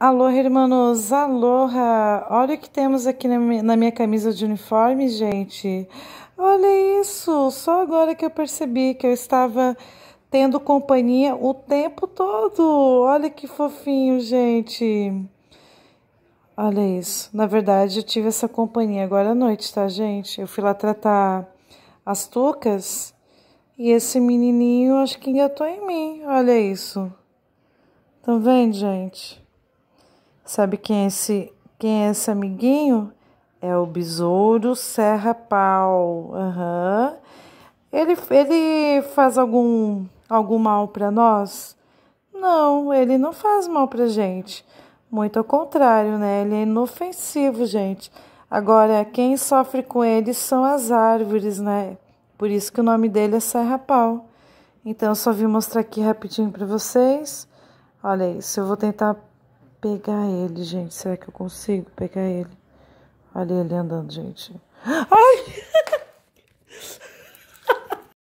Alô, irmãos, aloha! Olha o que temos aqui na minha camisa de uniforme, gente. Olha isso! Só agora que eu percebi que eu estava tendo companhia o tempo todo. Olha que fofinho, gente. Olha isso. Na verdade, eu tive essa companhia agora à noite, tá, gente? Eu fui lá tratar as tucas e esse menininho acho que engatou em mim. Olha isso. Tá vendo, gente? Sabe quem é esse, quem é esse amiguinho? É o besouro Serra Pau. Uhum. Ele, ele faz algum, algum mal para nós? Não, ele não faz mal para gente. Muito ao contrário, né? Ele é inofensivo, gente. Agora, quem sofre com ele são as árvores, né? Por isso que o nome dele é Serra Pau. Então, eu só vim mostrar aqui rapidinho para vocês. Olha isso, eu vou tentar pegar ele, gente. Será que eu consigo pegar ele? Olha ele andando, gente. Ai!